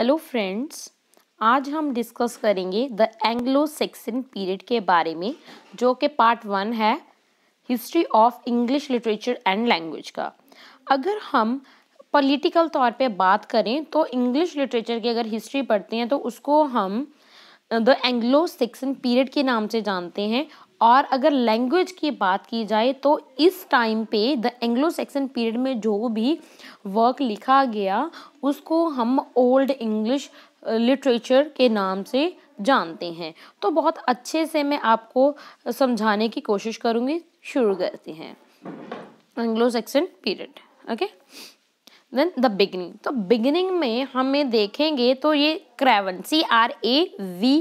Hello friends आज हम discuss करेंगे द एंग्लो सेक्सन पीरियड के बारे में जो कि पार्ट वन है history of English literature and language का अगर हम पॉलिटिकल तौर पे बात करें तो इंग्लिश लिटरेचर की अगर हिस्ट्री पढ़ते हैं तो उसको हम द एंग्लो सेक्सन पीरियड के नाम से जानते हैं और अगर लैंग्वेज की बात की जाए तो इस टाइम पे द एंग्लो सेक्सन पीरियड में जो भी वर्क लिखा गया उसको हम ओल्ड इंग्लिश लिटरेचर के नाम से जानते हैं तो बहुत अच्छे से मैं आपको समझाने की कोशिश करूँगी शुरू करते हैं Anglo Saxon period okay then the beginning तो बिगनिंग में हमें देखेंगे तो ये craven C R A V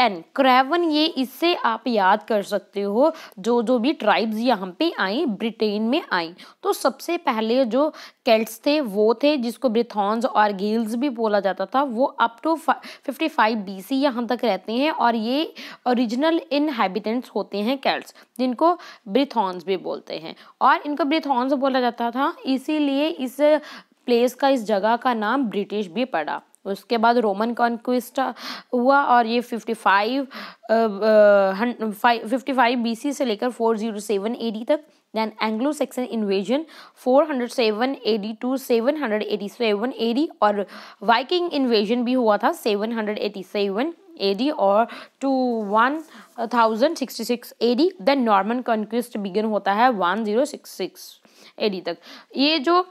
N craven ये इससे आप याद कर सकते हो जो जो भी ट्राइब्स यहाँ पे आई ब्रिटेन में आई तो सबसे पहले जो कैल्ट थे वो थे जिसको ब्रिथॉन्स और गिल्स भी बोला जाता था वो up to fifty five B C यहाँ तक रहते हैं और ये ओरिजिनल इनहेबिटेंट्स होते हैं कैल्ट जिनको ब्रिथॉन्स भी बोलते हैं और इनको ब्रिथॉन्स बोला जाता था इसीलिए इस प्लेस का इस जगह का नाम ब्रिटिश भी पड़ा उसके बाद रोमन कॉन्क्विस्ट हुआ और ये fifty five fifty five B से लेकर four zero seven A D तक then Anglo Saxon invasion 407 D to A D और वाइकिंग इन्वेजन भी हुआ था 787 डी और two one A D then Norman conquest begin होता है 1066 डी तक ये जो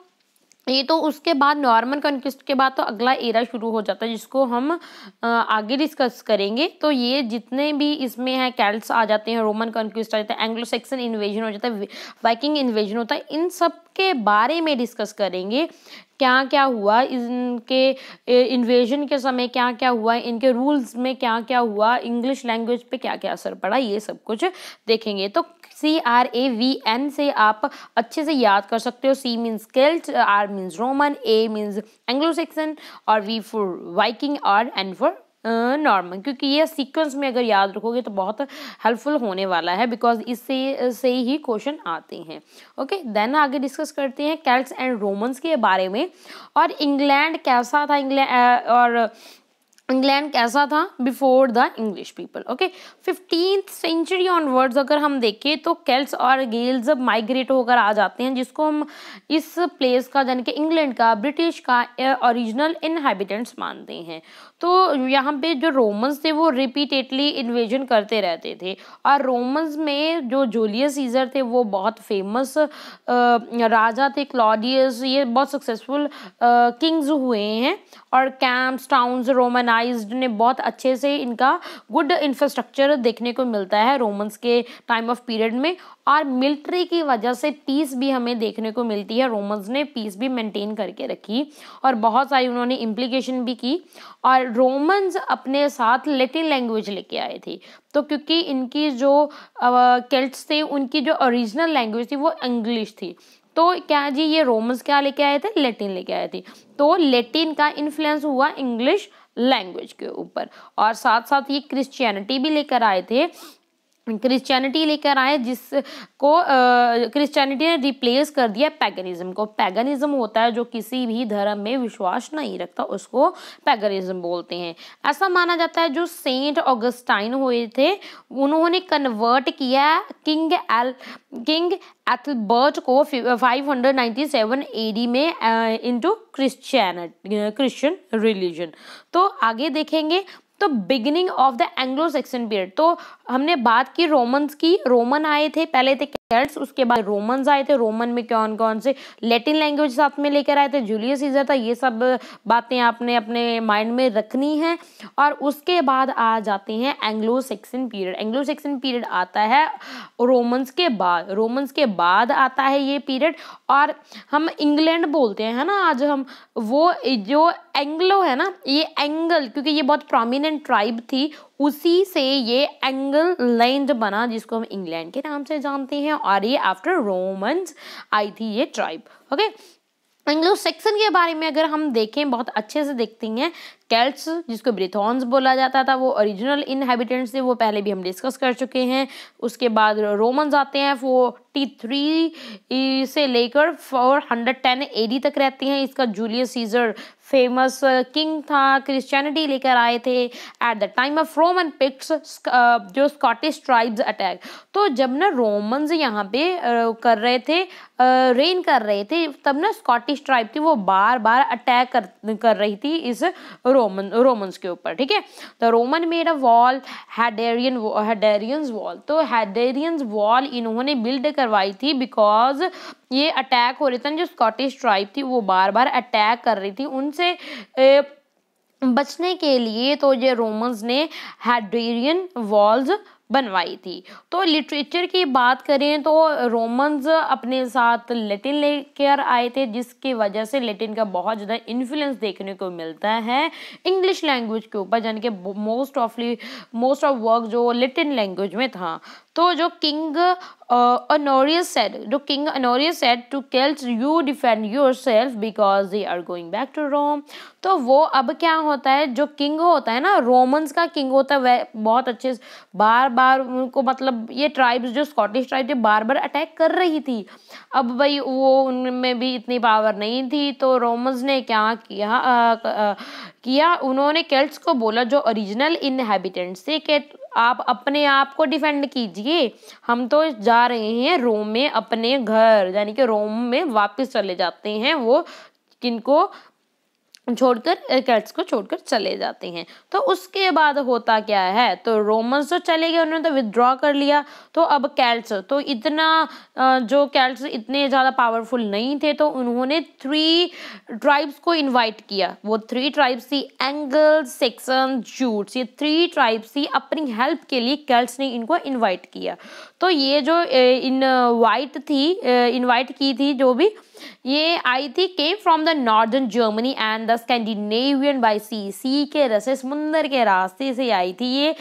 ये तो उसके बाद नॉर्मल कन्क्विस्ट के बाद तो अगला एरा शुरू हो जाता है जिसको हम आगे डिस्कस करेंगे तो ये जितने भी इसमें हैं कैल्ट्स आ जाते हैं रोमन कन्क्विस्ट आ जाते हैं एंग्लो सेक्सन इन्वेजन हो जाता है वाइकिंग इन्वेजन होता है इन सब के बारे में डिस्कस करेंगे क्या क्या हुआ इनके इन्वेजन के समय क्या क्या हुआ इनके रूल्स में क्या क्या हुआ इंग्लिश लैंग्वेज पे क्या क्या असर पड़ा ये सब कुछ देखेंगे तो C R A V N से आप अच्छे से याद कर सकते हो C means Celt R means Roman A means Anglo Saxon और V for Viking R N for normal क्योंकि ये सीक्वेंस में अगर याद रखोगे तो बहुत हेल्पफुल होने वाला है बिकॉज इससे से ही क्वेश्चन आते हैं ओके देन आगे डिस्कस करते हैं कैल्स एंड रोमन्स के बारे में और इंग्लैंड कैसा था इंग्लैंड और इंग्लैंड कैसा था before the English people okay fifteen century onwards अगर हम देखें तो कैल्स और गेल्स माइग्रेट होकर आ जाते हैं जिसको हम इस प्लेस का यानी कि इंग्लैंड का ब्रिटिश का ओरिजिनल इनहेबिटेंट्स मानते हैं तो यहाँ पे जो रोमन्स थे वो रिपीटेडली इन्वेजन करते रहते थे और रोमन्स में जो जूलियस सीजर थे वो बहुत फेमस राजा थे क्लॉडियस ये बहुत सक्सेसफुल किंग्स हुए हैं और कैंप्स टाउन्स रोमन ऑर्गेनाइज्ड ने बहुत अच्छे से इनका गुड इंफ्रास्ट्रक्चर देखने को मिलता है रोमन्स के टाइम ऑफ पीरियड में और मिलिट्री की वजह से पीस भी हमें देखने को मिलती है रोमन्स ने पीस भी मेंटेन करके रखी और बहुत सारी उन्होंने इम्प्लीकेशन भी की और रोमन्स अपने साथ लेटिन लैंग्वेज लेके आए थे तो क्योंकि इनकी जो केल्ट्स थे उनकी जो ओरिजिनल लैंग्वेज थी वो इंग्लिश थी तो क्या जी ये रोमन्स क्या लेके आए थे लेटिन लेके आए थे तो लेटिन का इन्फ्लुएंस हुआ इंग्लिश लैंग्वेज के ऊपर और साथ साथ ये क्रिश्चियनिटी भी लेकर आए थे क्रिश्चियनिटी लेकर आए जिसको क्रिश्चियनिटी ने रिप्लेस कर दिया पैगनिज्म को पैगनिज्म होता है जो किसी भी धर्म में विश्वास नहीं रखता उसको पैगनिज्म बोलते हैं ऐसा माना जाता है जो सेंट ऑगस्टाइन हुए थे उन्होंने कन्वर्ट किया किंग एल किंग एथबर्ट को 597 एडी में इनटू क्रिश्चियन क्रिश्चियन रिलीजन तो आगे देखेंगे तो beginning of the Anglo section period तो हमने बात की रोमन्स की रोमन आए थे पहले थे केल्ट्स उसके बाद रोमन्स आए थे रोमन में कौन कौन से लैटिन लैंग्वेज साथ में लेकर आए थे जूलियस सीजर था ये सब बातें आपने अपने माइंड में रखनी है और उसके बाद आ जाते हैं Anglo Saxon period Anglo Saxon period आता है रोमन्स के बाद रोमन्स के बाद आता है ये पीरियड और हम इंग्लैंड बोलते हैं है ना आज हम वो जो एंग्लो है ना ये एंगल क्योंकि ये बहुत प्रोमिनेंट ट्राइब थी उसी से ये एंगल लैंड बना जिसको हम इंग्लैंड के नाम से जानते हैं और ये आफ्टर रोमन्स आई थी ये ट्राइब ओके एंग्लो तो सेक्सन के बारे में अगर हम देखें बहुत अच्छे से देखते हैं कैल्ट्स जिसको ब्रिथॉन्स बोला जाता था वो ओरिजिनल इनहेबिटेंट्स थे वो पहले भी हम डिस्कस कर चुके हैं उसके बाद रोमन्स आते हैं फोर्टी थ्री से लेकर four hundred ten A D तक रहते हैं इसका जूलियस सीजर फेमस किंग था क्रिश्चियनिटी लेकर आए थे at the time of Roman Picts जो स्कॉटिश ट्राइब्स अटैक तो जब ना रोमन्स यहाँ पे uh, कर रहे थे रेन कर रहे थे तब ना स्कॉटिश ट्राइब थी वो बार बार अटैक कर कर रही थी इस रोमन रोमन्स के ऊपर ठीक है the Roman made a wall Hadrian Hadrian's wall तो हैडेरियंस वॉल इन्होंने बिल्ड करवाई थी बिकॉज ये अटैक हो रहे थे जो स्कॉटिश ट्राइब थी वो बार बार अटैक कर रही थी उनसे ए, बचने के लिए तो ये रोमन्स ने हैडेरियन वॉल्स बनवाई थी तो लिटरेचर की बात करें तो रोमन्स अपने साथ लेटिन लेकर आए थे जिसकी वजह से लेटिन का बहुत ज़्यादा इन्फ्लुएंस देखने को मिलता है इंग्लिश लैंग्वेज के ऊपर यानी कि मोस्ट ऑफली मोस्ट ऑफ वर्क जो लेटिन लैंग्वेज में था तो जो किंग अनोरियस सेड जो king Honorius said to Celts you defend yourself because they are going back to Rome तो वो अब क्या होता है जो किंग होता है ना रोमन्स का किंग होता है वह बहुत अच्छे बार बार उनको मतलब ये ट्राइब्स जो स्कॉटिश ट्राइब थे बार बार अटैक कर रही थी अब भाई वो उनमें भी इतनी पावर नहीं थी तो रोमन्स ने क्या किया आ, आ, किया उन्होंने केल्ट्स को बोला जो ओरिजिनल इनहेबिटेंट्स थे कि आप अपने आप को डिफेंड कीजिए हम तो जा रहे हैं रोम में अपने घर यानी कि रोम में वापस चले जाते हैं वो किनको छोड़कर कैट्स को छोड़कर चले जाते हैं तो उसके बाद होता क्या है तो रोमन्स तो चले गए उन्होंने तो विदड्रॉ कर लिया तो अब कैल्स तो इतना जो कैल्स इतने ज़्यादा पावरफुल नहीं थे तो उन्होंने थ्री ट्राइब्स को इनवाइट किया वो थ्री ट्राइब्स थी एंगल सेक्सन जूट्स ये थ्री ट्राइब्स थी अपनी हेल्प के लिए कैल्स ने इनको इन्वाइट किया तो ये जो इन वाइट थी इन्वाइट की थी जो भी ये आई थी came from the northern Germany and the Scandinavian by sea sea के रस्से समुंदर के रास्ते से आई थी ये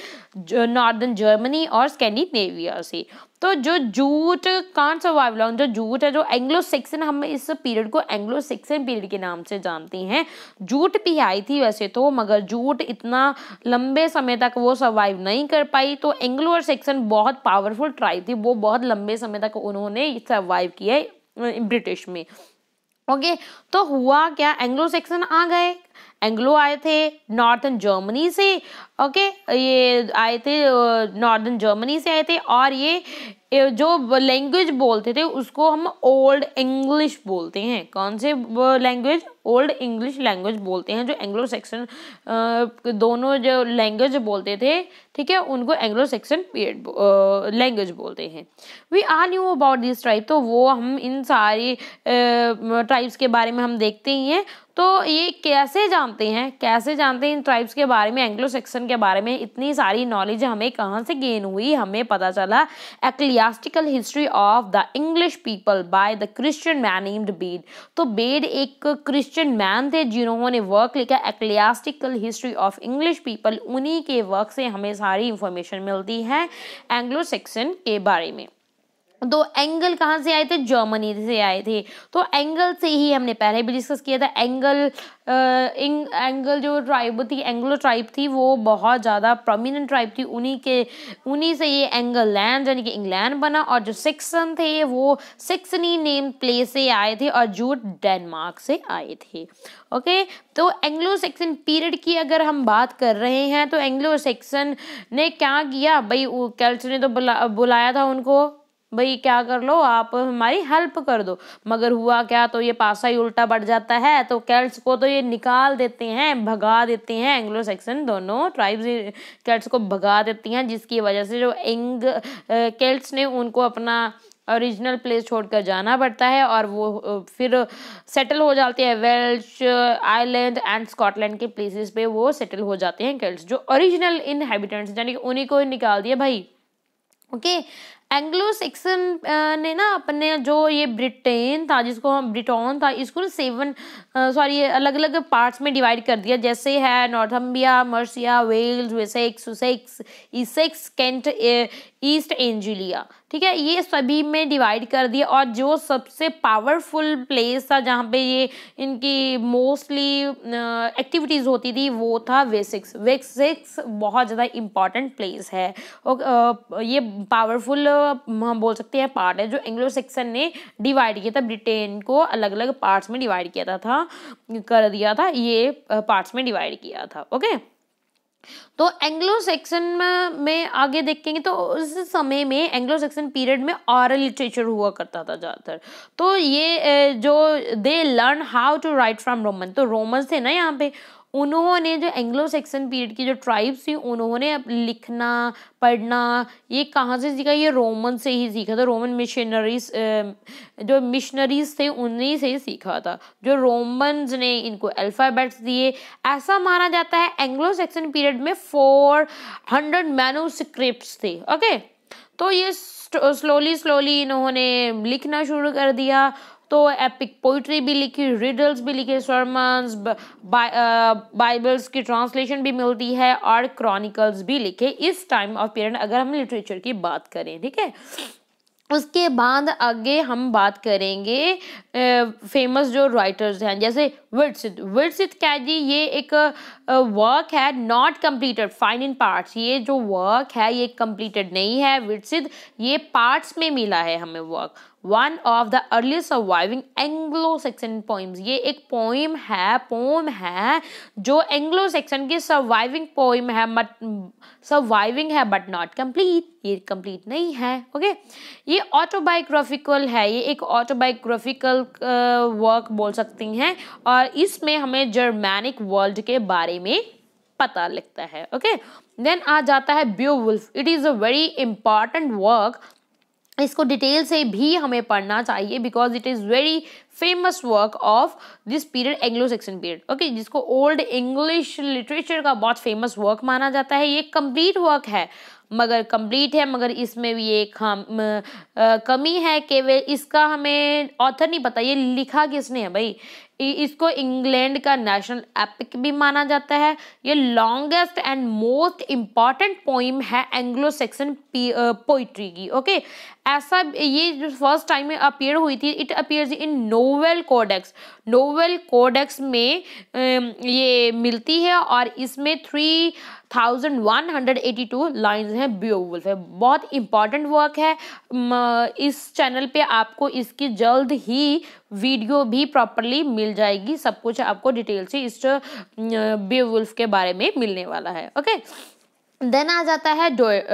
नॉर्दर्न जर्मनी और स्कैंडिनेविया से तो जो जूट कान सर्वाइव लॉन्ग जो जूट है जो एंग्लो सेक्सन हम इस पीरियड को एंग्लो सेक्सन पीरियड के नाम से जानते हैं जूट भी आई थी वैसे तो मगर जूट इतना लंबे समय तक वो सर्वाइव नहीं कर पाई तो एंग्लो और सेक्सन बहुत पावरफुल ट्राई थी वो बहुत लंबे समय तक उन्होंने सर्वाइव किया ब्रिटिश में ओके तो हुआ क्या एंग्लो सेक्सन आ गए एंग्लो आए थे नॉर्थन जर्मनी से ओके ये आए थे नॉर्दर्न जर्मनी से आए थे और ये जो लैंग्वेज बोलते थे उसको हम ओल्ड इंग्लिश बोलते हैं कौन से लैंग्वेज ओल्ड इंग्लिश लैंग्वेज बोलते हैं जो एंग्लो सेक्शन दोनों जो लैंग्वेज बोलते थे ठीक है उनको एंग्लो सेक्शन पीरियड लैंग्वेज बोलते हैं we are knew about this tribe तो वो हम इन सारी ट्राइब्स के बारे में हम देखते ही हैं तो ये कैसे जानते हैं कैसे जानते हैं इन ट्राइब्स के बारे में एंग्लो सेक्शन के बारे में इतनी सारी नॉलेज हमें कहाँ से गेन हुई हमें पता चला ecclesiastical history of the English people by the Christian man named Bede तो बेड एक क्रिश्चियन मैन थे जिन्होंने वर्क लिखा ecclesiastical history of English people उन्हीं के वर्क से हमें सारी इंफॉर्मेशन मिलती है एंग्लो सेक्शन के बारे में दो तो एंगल कहाँ से आए थे जर्मनी से आए थे तो एंगल से ही हमने पहले भी डिस्कस किया था एंगल इंग, एंगल जो ट्राइब थी एंग्लो ट्राइब थी वो बहुत ज़्यादा प्रोमिनेंट ट्राइब थी उन्हीं के उन्हीं से ये एंगल लैंड यानी कि इंग्लैंड बना और जो सिक्सन थे वो सिक्सनी नेम प्ले से आए थे और जूट डेनमार्क से आए थे ओके तो एंग्लो सेक्सन पीरियड की अगर हम बात कर रहे हैं तो एंग्लो सेक्सन ने क्या किया भाई कैल्स ने तो बुला बुलाया था उनको भाई क्या कर लो आप हमारी हेल्प कर दो मगर हुआ क्या तो ये पासा ही उल्टा बढ़ जाता है तो केल्ट्स को तो ये निकाल देते हैं भगा देते हैं एंग्लो सेक्शन दोनों ट्राइब्स केल्ट्स को भगा देती हैं जिसकी वजह से जो एंग केल्ट्स ने उनको अपना ओरिजिनल प्लेस छोड़कर जाना पड़ता है और वो फिर सेटल हो जाते हैं वेल्श आयरलैंड एंड स्कॉटलैंड के प्लेसेस पे वो सेटल हो जाते हैं कैल्स जो ओरिजिनल इनहेबिटेंट्स यानी कि उन्हीं को निकाल दिया भाई ओके okay? एंग्लो सेक्सन ने ना अपने जो ये ब्रिटेन था जिसको हम ब्रिटॉन था इसको ना सेवन सॉरी अलग अलग पार्ट्स में डिवाइड कर दिया जैसे है Northumbria Mercia Wales Wessex Sussex Essex Kent East Anglia ठीक है ये सभी में डिवाइड कर दिया और जो सबसे पावरफुल प्लेस था जहाँ पे ये इनकी मोस्टली एक्टिविटीज़ होती थी वो था वेसेक्स वेसेक्स बहुत ज़्यादा इम्पॉर्टेंट प्लेस है ये पावरफुल मतलब हम बोल सकते हैं पार्ट है जो एंग्लो सेक्सन ने डिवाइड किया था ब्रिटेन को अलग अलग पार्ट्स में डिवाइड किया था, था कर दिया था ये पार्ट्स में डिवाइड किया था ओके तो एंग्लो सेक्शन में आगे देखेंगे तो उस समय में एंग्लो सेक्शन पीरियड में ऑरल लिटरेचर हुआ करता था ज़्यादातर तो ये जो they learn how to write from Roman तो रोमन थे ना यहाँ पे उन्होंने जो एंग्लो सेक्सन पीरियड की जो ट्राइब्स थी उन्होंने लिखना पढ़ना ये कहाँ से सीखा ये रोमन से ही सीखा था रोमन मिशनरीज जो मिशनरीज थे उन्हीं से ही सीखा था जो रोमन्स ने इनको अल्फ़ाबेट्स दिए ऐसा माना जाता है एंग्लो सेक्सन पीरियड में फोर हंड्रेड मैनोस्क्रिप्ट थे ओके तो ये स्लोली स्लोली इन्होंने लिखना शुरू कर दिया तो एपिक पोइट्री भी लिखी रिडल्स भी लिखे सरमन्स बाइबल्स uh, की ट्रांसलेशन भी मिलती है और क्रॉनिकल्स भी लिखे इस टाइम ऑफ पीरियड अगर हम लिटरेचर की बात करें ठीक है उसके बाद आगे हम बात करेंगे फेमस जो राइटर्स हैं जैसे विरसित क्या जी ये एक वर्क है not completed fine in parts ये जो वर्क है ये कम्प्लीटेड नहीं है विरसित ये पार्ट्स में मिला है हमें work one of the early surviving Anglo Saxon poems ये एक पोइम है पोम है जो एंग्लो सेक्शन की सर्वाइविंग पोइम है बट सर्वाइविंग है बट नॉट कंप्लीट ये कंप्लीट नहीं है ओके okay? ये ऑटोबायोग्राफिकल है ये एक ऑटोबायोग्राफिकल वर्क uh, बोल सकती हैं और इसमें हमें जर्मैनिक वर्ल्ड के बारे में पता लगता है ओके okay? देन आ जाता है Beowulf it is a very important work इसको डिटेल से भी हमें पढ़ना चाहिए because it is very famous work of this period Anglo section period okay जिसको ओल्ड इंग्लिश लिटरेचर का बहुत फेमस वर्क माना जाता है ये कंप्लीट वर्क है मगर कंप्लीट है मगर इसमें भी एक हम कमी है केवल इसका हमें ऑथर नहीं पता ये लिखा किसने है भाई इसको इंग्लैंड का नेशनल एपिक भी माना जाता है ये longest and most important poem है एंग्लो सेक्सन पोइट्री की ओके ऐसा ये जो फर्स्ट टाइम में अपीयर हुई थी it appears in Nowell Codex Nowell Codex में ये मिलती है और इसमें three thousand one hundred eighty two lines हैं ब्यूवुल्फ है बहुत इंपॉर्टेंट वर्क है इस चैनल पे आपको इसकी जल्द ही वीडियो भी प्रॉपरली मिल मिल जाएगी सब कुछ आपको डिटेल से इस बेवुल्फ के बारे में मिलने वाला है ओके देन आ जाता है डोयर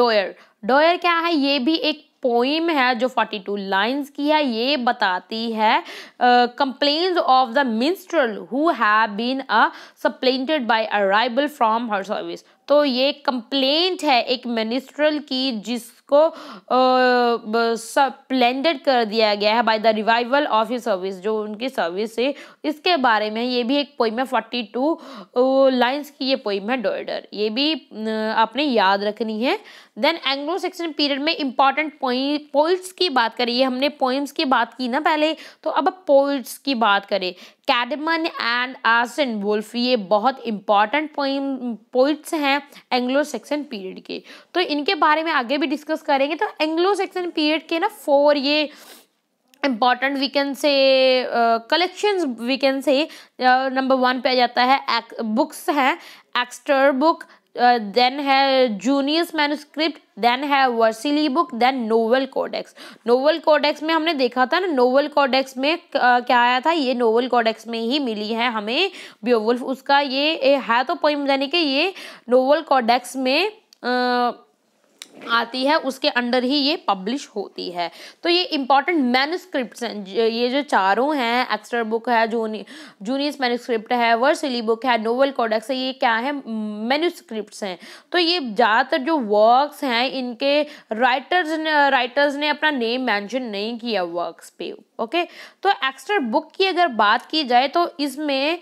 डोयर डोयर क्या है ये भी एक पोइम है जो 42 लाइंस की है ये बताती है complaints of the minstrel who have been a supplanted by arrival from her service तो ये कंप्लेंट है एक मिनिस्ट्रल की जिसको सप्लेंडेड कर दिया गया है बाय द रिवाइवल ऑफ ही सर्विस जो उनकी सर्विस है इसके बारे में ये भी एक पोइम है फोर्टी टू लाइन्स की ये पोइम है डोडर ये भी आपने याद रखनी है देन एंग्लो सेक्शन पीरियड में इंपॉर्टेंट पोइट्स की बात करें ये हमने पोइम्स की बात की ना पहले तो अब पोइट्स की बात करें कैडमन एंड एंड वुल्फ ये बहुत इंपॉर्टेंट पोइट्स हैं एंग्लो सेक्शन पीरियड के तो इनके बारे में आगे भी डिस्कस करेंगे तो एंग्लो सेक्शन पीरियड के ना फोर ये इम्पॉर्टेंट वीकेंड से कलेक्शन वीकेंड से नंबर वन पे आ जाता है बुक्स हैं एक्स्टर बुक देन है जूनियस मैनुस्क्रिप्ट देन है Vercelli book then Nowell Codex Nowell Codex में हमने देखा था ना नोवल कोडेक्स में क्या आया था ये नोवल कोडेक्स में ही मिली है हमें ब्योवुल्फ उसका ये है तो पोइम यानी कि ये नोवल कोडेक्स में आती है उसके अंडर ही ये पब्लिश होती है तो ये इंपॉर्टेंट मैनुस्क्रिप्ट हैं ये जो चारों हैं एक्स्ट्रा बुक है जूनी जूनियस मैनुस्क्रिप्ट है वर्सिली बुक है नोवल कोडेक्स है ये क्या है मैनुस्क्रिप्ट हैं तो ये ज़्यादातर जो वर्क्स हैं इनके राइटर्स ने राइटर्स ने अपना नेम मैंशन नहीं किया वर्क्स पे ओके तो एक्स्ट्रा बुक की अगर बात की जाए तो इसमें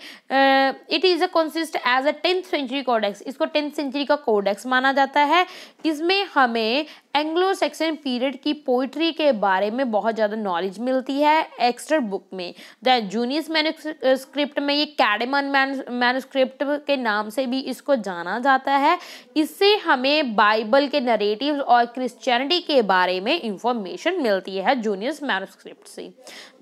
it is a consist as a tenth century codex इसको टेंथ सेंचुरी का कोडेक्स माना जाता है इसमें हमें एंग्लो सेक्शन पीरियड की पोइट्री के बारे में बहुत ज़्यादा नॉलेज मिलती है एक्स्ट्रा बुक में दैन जूनियस मैनुस्क्रिप्ट में ये कैडेमन मैनुस्क्रिप्ट के नाम से भी इसको जाना जाता है इससे हमें बाइबल के नरेटिव और क्रिश्चियनिटी के बारे में इंफॉर्मेशन मिलती है जूनियस मैनुस्क्रिप्ट से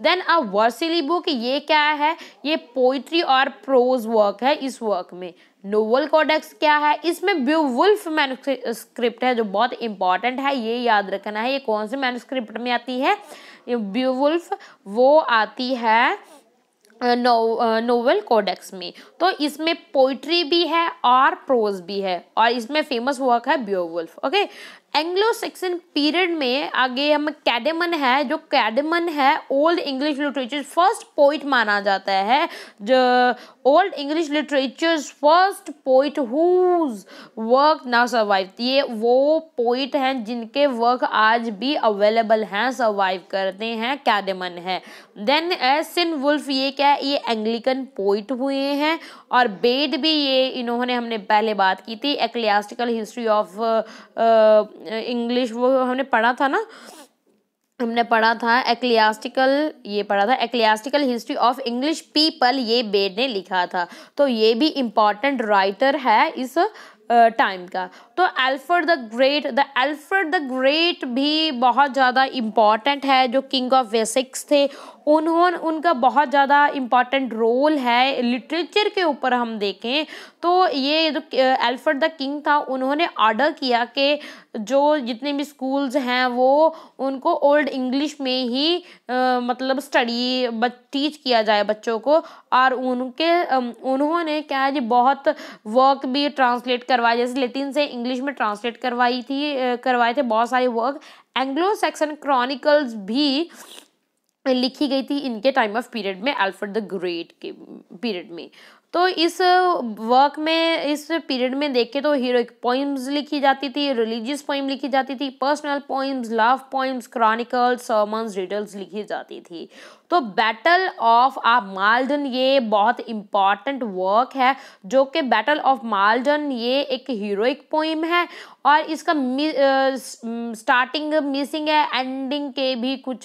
देन अ वर्सिली बुक ये क्या है ये पोइट्री और प्रोज वर्क है इस वर्क में नोवल कॉडेक्स क्या है इसमें ब्यूवुल्फ मैनुस्क्रिप्ट है जो बहुत इंपॉर्टेंट है ये याद रखना है ये कौन से मैनुस्क्रिप्ट में आती है ब्यूवुल्फ वो आती है नो नोवेल कोडेक्स में तो इसमें पोइट्री भी है और प्रोज भी है और इसमें फेमस वर्क है Beowulf okay Anglo Saxon period में आगे हम कैडेमन है जो कैडेमन है old English literature first poet माना जाता है जो old English literature first poet whose work ना सर्वाइव ये वो पोइट हैं जिनके वर्क आज भी अवेलेबल हैं सर्वाइव करते हैं कैडेमन है देन सिन वुल्फ ये क्या है ये एंग्लिकन पोइट हुए हैं और बेद भी ये इन्होंने हमने पहले बात की थी एक्लियास्टिकल हिस्ट्री ऑफ इंग्लिश वो हमने पढ़ा था ना हमने पढ़ा था एक्लियास्टिकल ये पढ़ा था ecclesiastical history of English people ये बेड ने लिखा था तो ये भी इम्पॉर्टेंट राइटर है इस टाइम का तो Alfred the great the Alfred the great भी बहुत ज़्यादा इम्पॉर्टेंट है जो किंग ऑफ वेसिक्स थे उन्होंने उनका बहुत ज़्यादा इम्पॉर्टेंट रोल है लिटरेचर के ऊपर हम देखें तो ये जो एल्फर्ड द किंग था उन्होंने ऑर्डर किया कि जो जितने भी स्कूल्स हैं वो उनको ओल्ड इंग्लिश में ही आ, मतलब स्टडी टीच किया जाए बच्चों को और उनके उन्होंने क्या है जी बहुत वर्क भी ट्रांसलेट करवाए जैसे लेटिन से इंग्लिश में ट्रांसलेट करवाई थी करवाए थे बहुत सारे वर्क एंग्लो सेक्सन क्रॉनिकल्स भी लिखी गई थी इनके टाइम ऑफ पीरियड में अल्फ्रेड द ग्रेट के पीरियड में तो इस वर्क में इस पीरियड में देखें तो हीरोइक पोइम्स लिखी जाती थी रिलीजियस पोइम लिखी जाती थी personal poems love poems chronicles sermons riddles लिखी जाती थी तो बैटल ऑफ आप मालडन ये बहुत इम्पॉर्टेंट वर्क है जो कि बैटल ऑफ मालडन ये एक हीरोइक पोइम है और इसका मि, स्टार्टिंग मिसिंग है एंडिंग के भी कुछ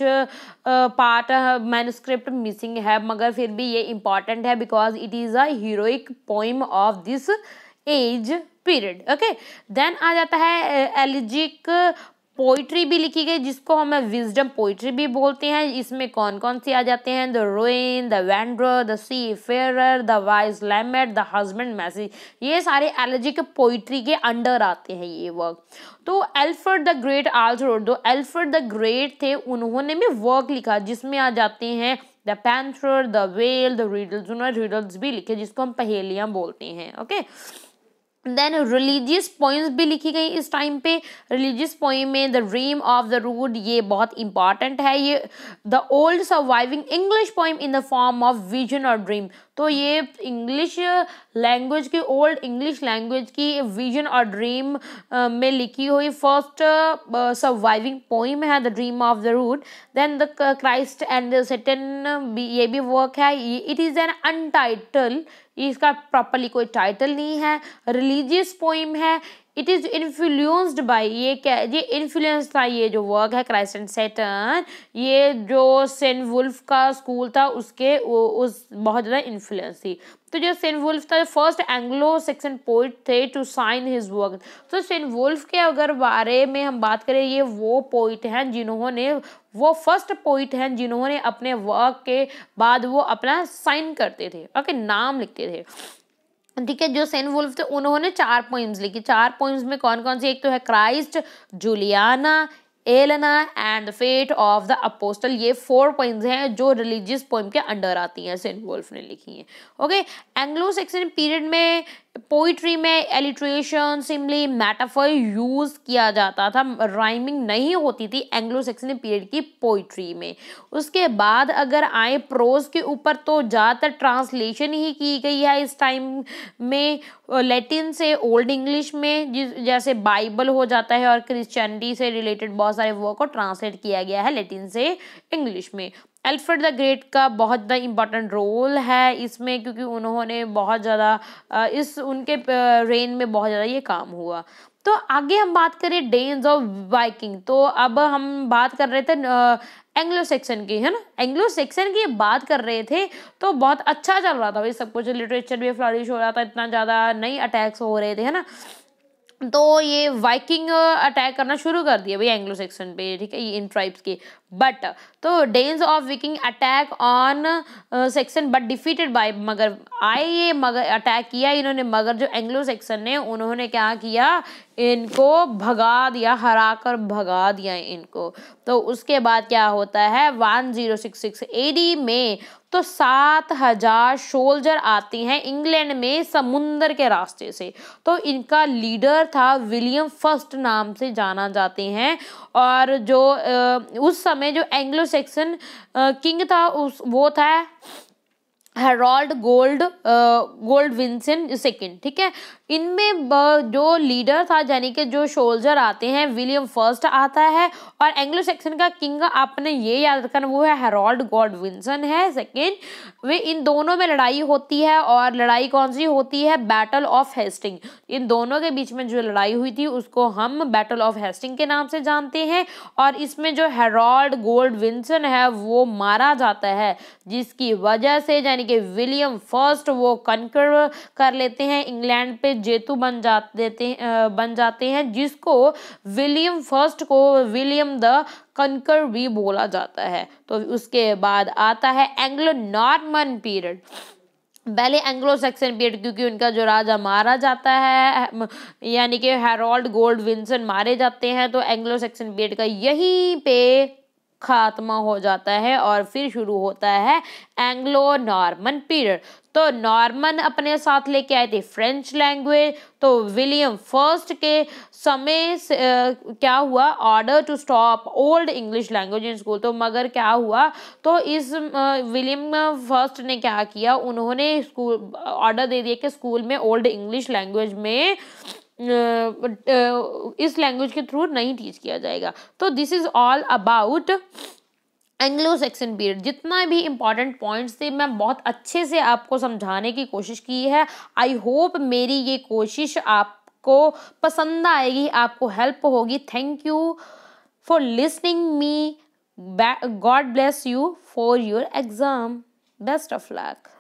पार्ट मैनुस्क्रिप्ट मिसिंग है मगर फिर भी ये इम्पॉर्टेंट है because it is a heroic poem of this age period okay then आ जाता है एलिजिक पोइट्री भी लिखी गई जिसको हम विजडम पोइट्री भी बोलते हैं इसमें कौन कौन से आ जाते हैं the ruin the wanderer the seafarer the wife's lament the husband message ये सारे एलर्जी के पोइट्री के अंडर आते हैं ये वर्क तो Alfred the great also wrote दो एल्फर्ड द ग्रेट थे उन्होंने भी वर्क लिखा जिसमें आ जाते हैं the panther the whale the riddles उन्होंने रीडल्स भी लिखे जिसको हम पहेलियाँ बोलते हैं okay okay? Then religious poems भी लिखी गई इस टाइम पे रिलीजियस पोइम में the dream of the rood ये बहुत इंपॉर्टेंट है ये the old surviving English poem in the form of vision और ड्रीम तो ये इंग्लिश लैंग्वेज की ओल्ड इंग्लिश लैंग्वेज की विजन और ड्रीम में लिखी हुई फर्स्ट सर्वाइविंग पोइम है the dream of the rood then the Christ and the Satan ये भी वर्क है इट इज़ एन अनटाइटल इसका प्रॉपरली कोई टाइटल नहीं है रिलीजियस पोइम है इट इज़ इन्फ्लुएंस्ड बाय ये क्या ये इन्फ्लुएंस था ये जो वर्क है क्राइस्ट एंड सेटन ये जो सेंट वुल्फ का स्कूल था उसके उस बहुत ज़्यादा इन्फ्लुएंस थी तो जो सेंट वुल्फ था फर्स्ट एंग्लो सेक्शन पोइट थे टू साइन हिज वर्क तो सेंट वुल्फ के अगर बारे में हम बात करें ये वो पोइट हैं जिन्होंने वो फर्स्ट पोइट हैं जिन्होंने अपने वर्क के बाद वो अपना साइन करते थे ओके नाम लिखते थे ठीक है जो सेन वुल्फ थे उन्होंने चार पोइम्स लिखी चार पोइम्स में कौन कौन सी एक तो है Christ Juliana Elene and the fate of the apostle ये फोर पोइम्स हैं जो रिलीजियस पोइम के अंडर आती हैं सेंट वोल्फ ने लिखी हैं ओके एंग्लो सेक्शन पीरियड में पोइट्री में एलिट्रेशन सिमली मेटाफर यूज़ किया जाता था राइमिंग नहीं होती थी एंग्लो सेक्सन पीरियड की पोइट्री में उसके बाद अगर आए प्रोज के ऊपर तो ज़्यादातर ट्रांसलेशन ही की गई है इस टाइम में लैटिन से ओल्ड इंग्लिश में जैसे बाइबल हो जाता है और क्रिश्चियनिटी से रिलेटेड बहुत सारे वर्क को ट्रांसलेट किया गया है लेटिन से इंग्लिश में एल्फ्रेड द ग्रेट का बहुत ज़्यादा इम्पॉर्टेंट रोल है इसमें क्योंकि उन्होंने बहुत ज़्यादा इस उनके रेन में बहुत ज़्यादा ये काम हुआ तो आगे हम बात करें डेन्स ऑफ वाइकिंग तो अब हम बात कर रहे थे एंग्लो सेक्शन की है ना एंग्लो सेक्शन की बात कर रहे थे तो बहुत अच्छा चल रहा था भाई सब कुछ लिटरेचर भी फ्लॉरिश हो रहा था इतना ज़्यादा नई अटैक्स हो रहे थे है ना तो ये वाइकिंग अटैक करना शुरू कर दिया भाई एंग्लो सेक्शन पे ठीक है ये इन ट्राइब्स के बट तो Danes of Viking attack on Saxon but defeated by मगर आए ये मगर अटैक किया इन्होंने मगर जो एंग्लो सेक्शन ने उन्होंने क्या किया इनको भगा दिया हरा कर भगा दिया इनको तो उसके बाद क्या होता है one zero six six AD में तो सात हजार सोल्जर आते हैं इंग्लैंड में समुंदर के रास्ते से तो इनका लीडर था विलियम फर्स्ट नाम से जाना जाते हैं और जो उस समय जो एंग्लो सेक्सन किंग था उस वो था Harold gold Godwinson second ठीक है इनमें जो लीडर था यानी कि जो सोल्जर आते हैं विलियम फर्स्ट आता है और एंग्लो सेक्शन का किंग आपने ये याद रखना वो है हेरोल्ड विंसन है सेकेंड वे इन दोनों में लड़ाई होती है और लड़ाई कौन सी होती है बैटल ऑफ हेस्टिंग इन दोनों के बीच में जो लड़ाई हुई थी उसको हम बैटल ऑफ हेस्टिंग के नाम से जानते हैं और इसमें जो हेरोल्ड विंसन है वो मारा जाता है जिसकी वजह से यानी कि विलियम फर्स्ट वो कंकर कर लेते हैं इंग्लैंड पे जेतु बन जाते देते बन जाते हैं जिसको विलियम फर्स्ट को विलियम द कंकर भी बोला जाता है तो उसके बाद आता है एंग्लो नॉर्मन पीरियड पहले एंग्लो सेक्सन पीरियड क्योंकि उनका जो राजा मारा जाता है यानी कि हेरोल्ड गोल्ड विंसन मारे जाते हैं तो एंग्लो सेक्सन पीरियड का यहीं पे खात्मा हो जाता है और फिर शुरू होता है एंग्लो नॉर्मन पीरियड तो नॉर्मन अपने साथ लेके आए थे फ्रेंच लैंग्वेज तो विलियम फर्स्ट के समय से, आ, क्या हुआ order to stop old English language in school तो मगर क्या हुआ तो इस विलियम फर्स्ट ने क्या किया उन्होंने स्कूल ऑर्डर दे दिया कि स्कूल में ओल्ड इंग्लिश लैंग्वेज में इस लैंग्वेज के थ्रू नहीं टीच किया जाएगा तो this is all about Anglo Saxon period जितना भी इम्पॉर्टेंट पॉइंट्स थे मैं बहुत अच्छे से आपको समझाने की कोशिश की है आई होप मेरी ये कोशिश आपको पसंद आएगी आपको हेल्प होगी thank you for listening me God bless you for your exam best of luck